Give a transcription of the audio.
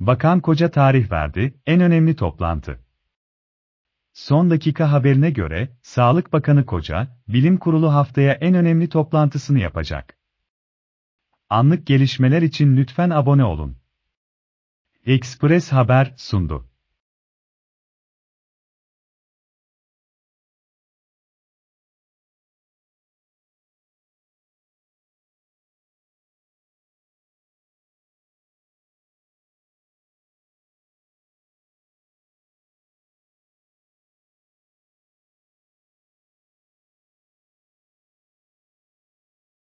Bakan Koca tarih verdi, en önemli toplantı. Son dakika haberine göre, Sağlık Bakanı Koca, Bilim Kurulu haftaya en önemli toplantısını yapacak. Anlık gelişmeler için lütfen abone olun. Express Haber sundu.